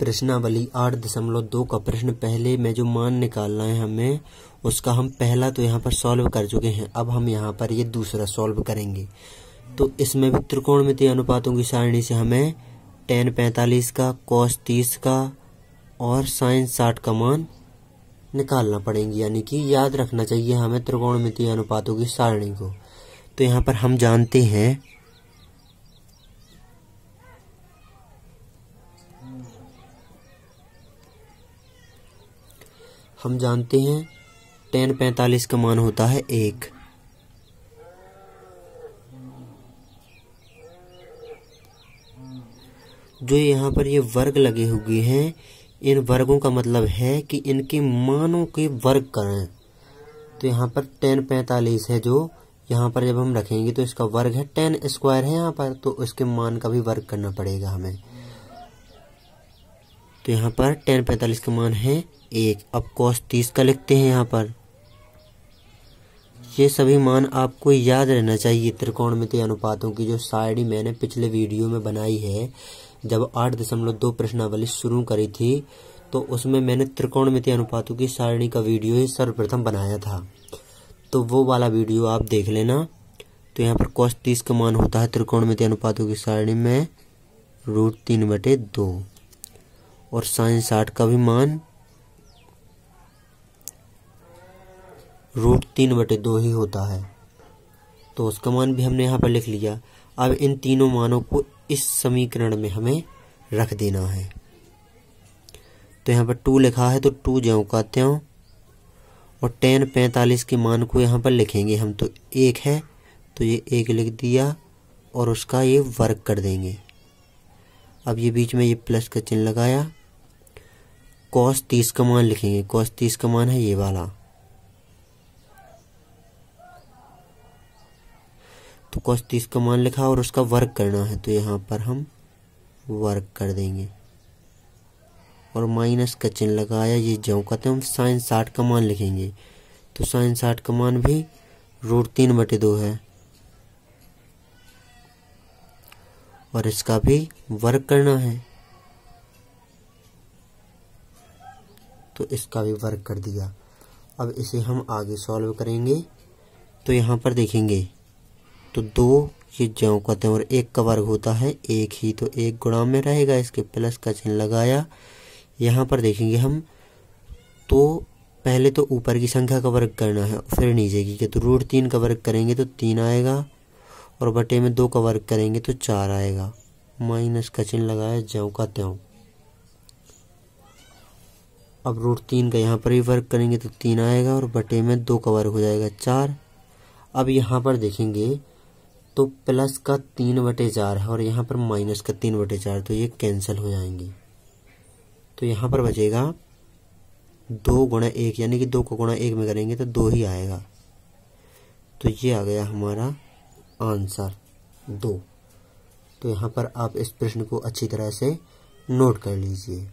प्रश्नावली आठ दशमलव दो का प्रश्न पहले में जो मान निकालना है हमें उसका हम पहला तो यहाँ पर सॉल्व कर चुके हैं अब हम यहाँ पर ये दूसरा सॉल्व करेंगे तो इसमें भी त्रिकोणमितीय अनुपातों की सारणी से हमें टेन पैंतालीस का कॉस तीस का और साइंस साठ का मान निकालना पड़ेंगे यानी कि याद रखना चाहिए हमें त्रिकोण अनुपातों की सारणी को तो यहाँ पर हम जानते हैं हम जानते हैं टेन पैंतालीस का मान होता है एक जो यहाँ पर ये वर्ग लगे हुए हैं इन वर्गों का मतलब है कि इनके मानों के वर्ग करें तो यहाँ पर टेन पैंतालीस है जो यहाँ पर जब हम रखेंगे तो इसका वर्ग है टेन स्क्वायर है यहाँ पर तो उसके मान का भी वर्ग करना पड़ेगा हमें तो यहाँ पर टेन पैंतालीस का मान है एक अब कॉस तीस का लिखते हैं यहाँ पर ये सभी मान आपको याद रहना चाहिए त्रिकोण में अनुपातों की जो साड़ी मैंने पिछले वीडियो में बनाई है जब आठ दशमलव दो प्रश्नावली शुरू करी थी तो उसमें मैंने त्रिकोणमिति अनुपातों की सारणी का वीडियो ही सर्वप्रथम बनाया था तो वो वाला वीडियो आप देख लेना तो यहाँ पर कॉस्ट तीस का मान होता है त्रिकोणमिति अनुपातों की सारणी में रूट तीन बटे दो और साइंस साठ का भी मान रूट तीन बटे दो ही होता है तो उसका मान भी हमने यहाँ पर लिख लिया अब इन तीनों मानों को इस समीकरण में हमें रख देना है तो यहाँ पर टू लिखा है तो टू ज्यों का त्यों और टेन पैंतालीस के मान को यहाँ पर लिखेंगे हम तो एक है तो ये एक लिख दिया और उसका ये वर्क कर देंगे अब ये बीच में ये प्लस का चिन्ह लगाया कॉस तीस का मान लिखेंगे कॉस तीस का मान है ये वाला तो कॉस तीस का मान लिखा और उसका वर्क करना है तो यहाँ पर हम वर्क कर देंगे और माइनस का चिन्ह लगाया ये जो कहते हैं हम साइन साठ का मान लिखेंगे तो साइन साठ का मान भी रूट तीन बटे दो है और इसका भी वर्क करना है तो इसका भी वर्क कर दिया अब इसे हम आगे सॉल्व करेंगे तो यहाँ पर देखेंगे तो दो ये ज्यों कहते हैं और एक का वर्ग होता है एक ही तो एक गुणाम में रहेगा इसके प्लस का चिन्ह लगाया यहाँ पर देखेंगे हम तो पहले तो ऊपर की संख्या का वर्ग करना है फिर नीचे की तो रूट तीन का वर्ग करेंगे तो तीन आएगा और बटे में दो का वर्ग करेंगे तो चार आएगा माइनस का चिन्ह लगाया ज्यों का त्यों अब रूट तीन का यहाँ पर भी वर्क करेंगे तो तीन आएगा और बटे में दो का वर्क हो जाएगा चार अब यहाँ पर देखेंगे तो प्लस का तीन बटे चार है और यहाँ पर माइनस का तीन बटे चार तो ये कैंसिल हो जाएंगे तो यहाँ पर बचेगा दो गुणा एक यानी कि दो को गुणा एक में करेंगे तो दो ही आएगा तो ये आ गया हमारा आंसर दो तो यहाँ पर आप इस प्रश्न को अच्छी तरह से नोट कर लीजिए